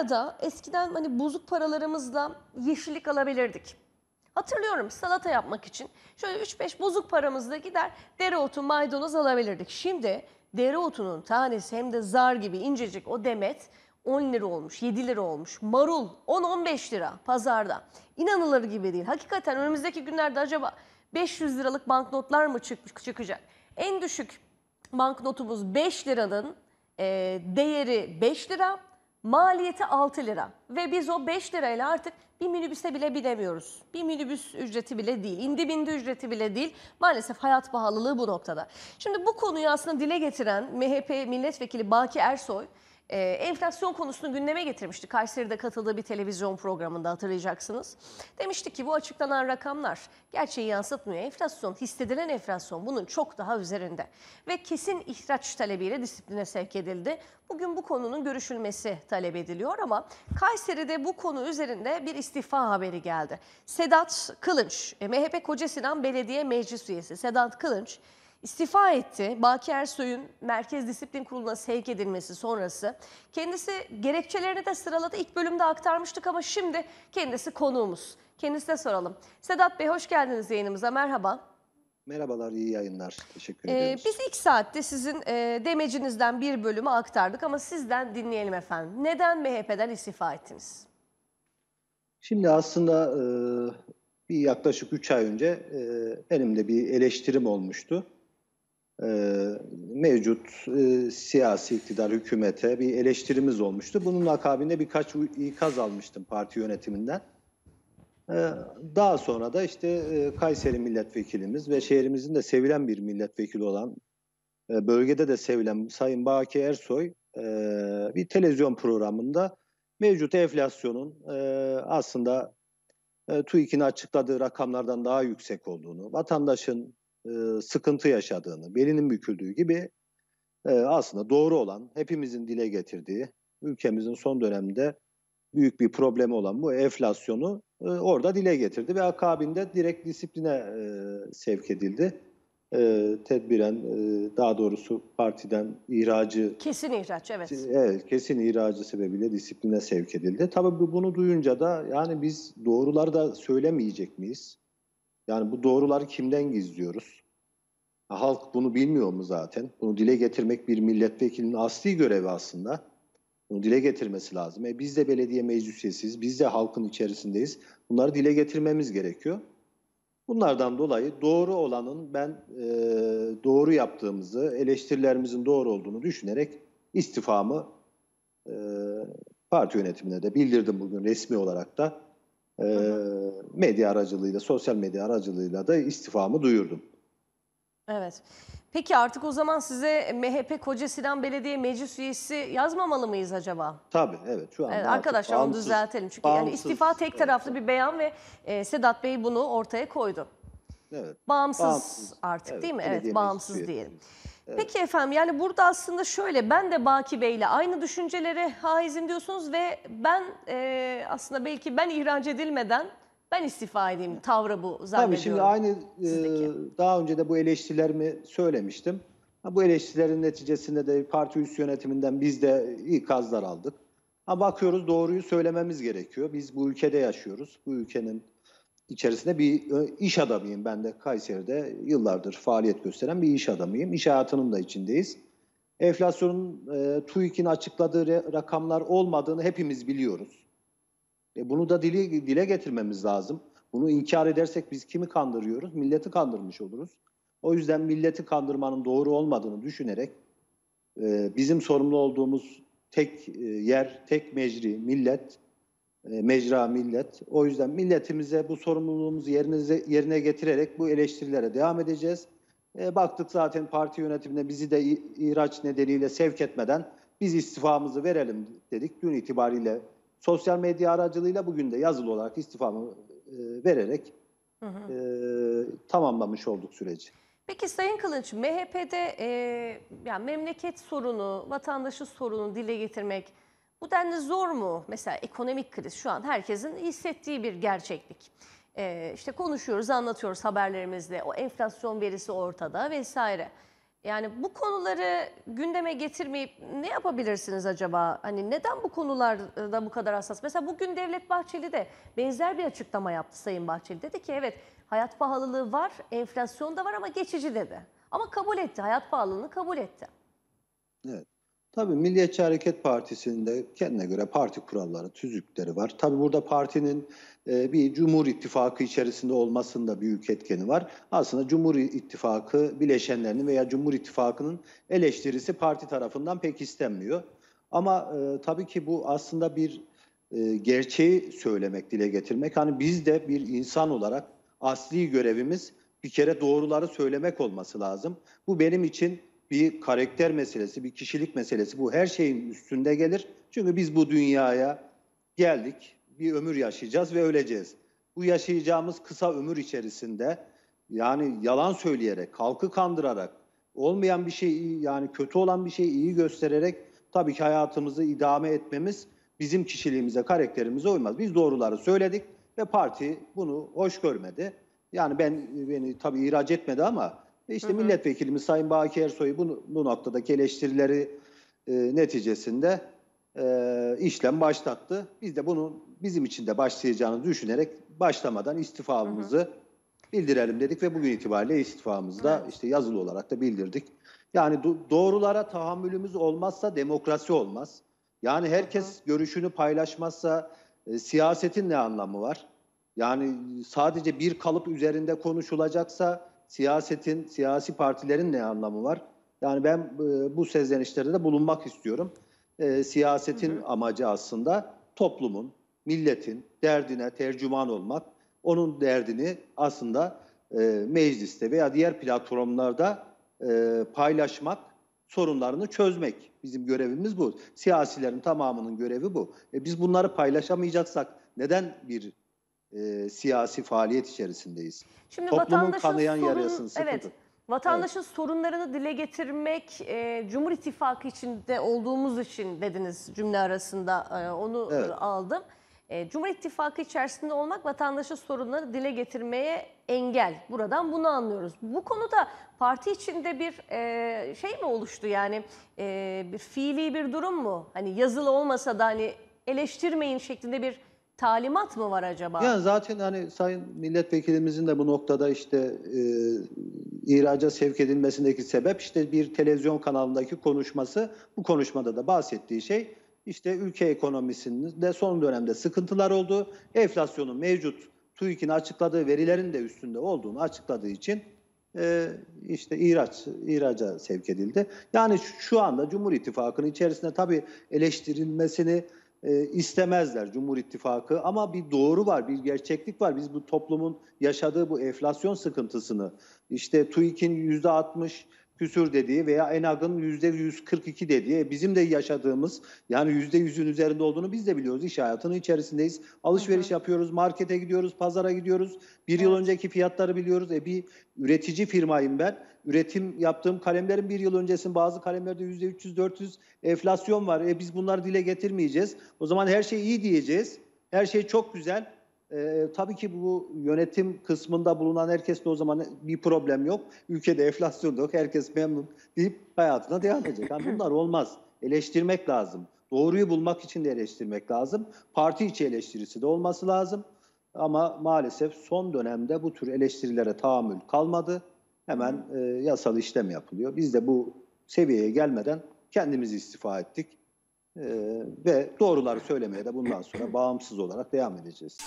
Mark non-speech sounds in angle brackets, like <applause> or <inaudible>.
arada eskiden hani bozuk paralarımızla yeşillik alabilirdik. Hatırlıyorum salata yapmak için şöyle 3-5 bozuk paramızla gider dereotu maydanoz alabilirdik. Şimdi dereotunun tanesi hem de zar gibi incecik o demet 10 lira olmuş, 7 lira olmuş. Marul 10-15 lira pazarda. İnanılır gibi değil. Hakikaten önümüzdeki günlerde acaba 500 liralık banknotlar mı çık çıkacak? En düşük banknotumuz 5 liranın e, değeri 5 lira. Maliyeti 6 lira ve biz o 5 lirayla artık bir minibüse bile binemiyoruz. Bir minibüs ücreti bile değil, indi bindi ücreti bile değil. Maalesef hayat pahalılığı bu noktada. Şimdi bu konuyu aslında dile getiren MHP milletvekili Baki Ersoy ee, enflasyon konusunu gündeme getirmişti. Kayseri'de katıldığı bir televizyon programında hatırlayacaksınız. Demişti ki bu açıklanan rakamlar gerçeği yansıtmıyor. Enflasyon, hissedilen enflasyon bunun çok daha üzerinde. Ve kesin ihraç talebiyle disipline sevk edildi. Bugün bu konunun görüşülmesi talep ediliyor ama Kayseri'de bu konu üzerinde bir istifa haberi geldi. Sedat Kılınç, e, MHP Kocasinan Belediye Meclis Üyesi Sedat Kılınç istifa etti. Baki Ersoy'un Merkez Disiplin Kurulu'na sevk edilmesi sonrası. Kendisi gerekçelerini de sıraladı. İlk bölümde aktarmıştık ama şimdi kendisi konuğumuz. Kendisine soralım. Sedat Bey hoş geldiniz yayınımıza. Merhaba. Merhabalar, iyi yayınlar. Teşekkür ee, ediyoruz. Biz ilk saatte sizin e, demecinizden bir bölümü aktardık ama sizden dinleyelim efendim. Neden MHP'den istifa ettiniz? Şimdi aslında e, bir yaklaşık 3 ay önce e, elimde bir eleştirim olmuştu. E, mevcut e, siyasi iktidar hükümete bir eleştirimiz olmuştu. Bunun akabinde birkaç ikaz almıştım parti yönetiminden. E, daha sonra da işte e, Kayseri milletvekilimiz ve şehrimizin de sevilen bir milletvekili olan e, bölgede de sevilen Sayın Baki Ersoy e, bir televizyon programında mevcut enflasyonun e, aslında e, TÜİK'in açıkladığı rakamlardan daha yüksek olduğunu, vatandaşın e, sıkıntı yaşadığını, belinin büküldüğü gibi e, aslında doğru olan, hepimizin dile getirdiği, ülkemizin son dönemde büyük bir problemi olan bu enflasyonu e, orada dile getirdi ve akabinde direkt disipline e, sevk edildi. E, tedbiren e, daha doğrusu partiden ihracı kesin ihracı evet. Evet kesin ihracı sebebiyle disipline sevk edildi. Tabii bunu duyunca da yani biz doğruları da söylemeyecek miyiz? Yani bu doğruları kimden gizliyoruz? Halk bunu bilmiyor mu zaten? Bunu dile getirmek bir milletvekilinin asli görevi aslında. Bunu dile getirmesi lazım. E biz de belediye meclis biz de halkın içerisindeyiz. Bunları dile getirmemiz gerekiyor. Bunlardan dolayı doğru olanın ben e, doğru yaptığımızı, eleştirilerimizin doğru olduğunu düşünerek istifamı e, parti yönetimine de bildirdim bugün resmi olarak da e, medya aracılığıyla, sosyal medya aracılığıyla da istifamı duyurdum. Evet. Peki artık o zaman size MHP Kocasinan Belediye Meclis Üyesi yazmamalı mıyız acaba? Tabii evet şu anda. Evet, arkadaşlar bağımsız, onu düzeltelim. Çünkü bağımsız, yani istifa tek taraflı evet. bir beyan ve e, Sedat Bey bunu ortaya koydu. Evet. Bağımsız, bağımsız artık evet, değil mi? Evet bağımsız diyelim. Üyesi. Peki efendim yani burada aslında şöyle ben de Baki ile aynı düşüncelere haizim diyorsunuz ve ben e, aslında belki ben ihraç edilmeden ben istifa edeyim tavrı bu zannediyorum. Tabii şimdi aynı e, daha önce de bu eleştirilerimi söylemiştim. bu eleştirilerin neticesinde de parti üst yönetiminden biz de ikazlar aldık. Ha, bakıyoruz doğruyu söylememiz gerekiyor. Biz bu ülkede yaşıyoruz. Bu ülkenin içerisinde bir e, iş adamıyım. Ben de Kayseri'de yıllardır faaliyet gösteren bir iş adamıyım. İş hayatının da içindeyiz. Enflasyonun e, TÜİK'in açıkladığı re, rakamlar olmadığını hepimiz biliyoruz. E, bunu da dili, dile getirmemiz lazım. Bunu inkar edersek biz kimi kandırıyoruz? Milleti kandırmış oluruz. O yüzden milleti kandırmanın doğru olmadığını düşünerek e, bizim sorumlu olduğumuz tek e, yer, tek mecri, millet e, mecra millet. O yüzden milletimize bu sorumluluğumuzu yerinize, yerine getirerek bu eleştirilere devam edeceğiz. E, baktık zaten parti yönetimine bizi de ihraç nedeniyle sevk etmeden biz istifamızı verelim dedik. Dün itibariyle sosyal medya aracılığıyla bugün de yazılı olarak istifamı e, vererek hı hı. E, tamamlamış olduk süreci. Peki Sayın Kılıç, MHP'de e, yani memleket sorunu, vatandaşı sorunu dile getirmek bu denli zor mu? Mesela ekonomik kriz şu an herkesin hissettiği bir gerçeklik. Ee, işte konuşuyoruz, anlatıyoruz haberlerimizde. O enflasyon verisi ortada vesaire. Yani bu konuları gündeme getirmeyip ne yapabilirsiniz acaba? Hani neden bu konularda bu kadar hassas? Mesela bugün Devlet Bahçeli de benzer bir açıklama yaptı Sayın Bahçeli. Dedi ki evet hayat pahalılığı var, enflasyon da var ama geçici dedi. Ama kabul etti, hayat pahalılığını kabul etti. Evet. Tabii Milliyetçi Hareket Partisi'nin de kendine göre parti kuralları, tüzükleri var. Tabii burada partinin e, bir Cumhur İttifakı içerisinde olmasında büyük etkeni var. Aslında Cumhur İttifakı bileşenlerinin veya Cumhur İttifakı'nın eleştirisi parti tarafından pek istenmiyor. Ama e, tabii ki bu aslında bir e, gerçeği söylemek, dile getirmek. Hani biz de bir insan olarak asli görevimiz bir kere doğruları söylemek olması lazım. Bu benim için bir karakter meselesi, bir kişilik meselesi. Bu her şeyin üstünde gelir. Çünkü biz bu dünyaya geldik, bir ömür yaşayacağız ve öleceğiz. Bu yaşayacağımız kısa ömür içerisinde yani yalan söyleyerek, halkı kandırarak, olmayan bir şey yani kötü olan bir şey iyi göstererek tabii ki hayatımızı idame etmemiz bizim kişiliğimize, karakterimize uymaz. Biz doğruları söyledik ve parti bunu hoş görmedi. Yani ben beni tabii ihraç etmedi ama ve işte hı hı. milletvekilimiz Sayın Baki Ersoy'u bu, bu noktadaki eleştirileri e, neticesinde e, işlem başlattı. Biz de bunu bizim için de başlayacağını düşünerek başlamadan istifamızı bildirelim dedik ve bugün itibariyle istifamızı da işte yazılı olarak da bildirdik. Yani do- doğrulara tahammülümüz olmazsa demokrasi olmaz. Yani herkes hı hı. görüşünü paylaşmazsa e, siyasetin ne anlamı var? Yani sadece bir kalıp üzerinde konuşulacaksa siyasetin, siyasi partilerin ne anlamı var? Yani ben e, bu sezlenişlerde de bulunmak istiyorum. E, siyasetin hı hı. amacı aslında toplumun, milletin derdine tercüman olmak. Onun derdini aslında e, mecliste veya diğer platformlarda paylaşmak, sorunlarını çözmek. Bizim görevimiz bu. Siyasilerin tamamının görevi bu. E, biz bunları paylaşamayacaksak neden bir e, siyasi faaliyet içerisindeyiz. Şimdi Toplumun kanayan sorun, yarasını sıkıntı. Evet, vatandaşın evet. sorunlarını dile getirmek e, Cumhur İttifakı içinde olduğumuz için dediniz cümle arasında e, onu evet. aldım. E, Cumhur İttifakı içerisinde olmak vatandaşın sorunları dile getirmeye engel. Buradan bunu anlıyoruz. Bu konuda parti içinde bir e, şey mi oluştu yani e, bir fiili bir durum mu? Hani yazılı olmasa da hani eleştirmeyin şeklinde bir talimat mı var acaba? Yani zaten hani Sayın Milletvekilimizin de bu noktada işte e, ihraca sevk edilmesindeki sebep işte bir televizyon kanalındaki konuşması bu konuşmada da bahsettiği şey işte ülke ekonomisinde son dönemde sıkıntılar oldu. Enflasyonun mevcut TÜİK'in açıkladığı verilerin de üstünde olduğunu açıkladığı için e, işte ihraç, ihraca sevk edildi. Yani şu anda Cumhur İttifakı'nın içerisinde tabii eleştirilmesini e, istemezler Cumhur İttifakı ama bir doğru var, bir gerçeklik var. Biz bu toplumun yaşadığı bu enflasyon sıkıntısını işte TÜİK'in yüzde 60 küsür dediği veya Enag'ın %142 dediği e, bizim de yaşadığımız yani %100'ün üzerinde olduğunu biz de biliyoruz. İş hayatının içerisindeyiz. Alışveriş Hı-hı. yapıyoruz, markete gidiyoruz, pazara gidiyoruz. Bir evet. yıl önceki fiyatları biliyoruz. E bir üretici firmayım ben. Üretim yaptığım kalemlerin bir yıl öncesinin bazı kalemlerde %300-400 enflasyon var. E biz bunları dile getirmeyeceğiz. O zaman her şey iyi diyeceğiz. Her şey çok güzel e, tabii ki bu yönetim kısmında bulunan herkes de o zaman bir problem yok. Ülkede enflasyon yok, herkes memnun deyip hayatına devam edecek. Yani <clears throat> bunlar olmaz. Eleştirmek lazım. Doğruyu bulmak için de eleştirmek lazım. Parti içi eleştirisi de olması lazım. Ama maalesef son dönemde bu tür eleştirilere tahammül kalmadı. Hemen e, yasal işlem yapılıyor. Biz de bu seviyeye gelmeden kendimizi istifa ettik. Ee, ve doğruları söylemeye de bundan sonra bağımsız olarak devam edeceğiz.